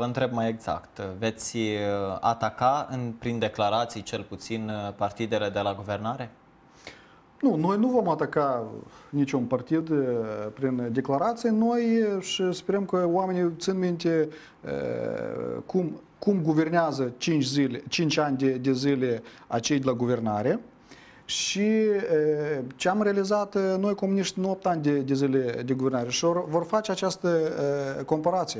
Vă întreb mai exact. Veți uh, ataca, în, prin declarații cel puțin, uh, partidele de la guvernare? Nu, noi nu vom ataca niciun partid uh, prin declarații. Noi și sperăm că oamenii țin minte cum, cum guvernează 5, zile, 5 ani de, de zile acei de la guvernare. Și ce am realizat noi comuniști în 8 ani de, de zile de guvernare și vor face această comparație.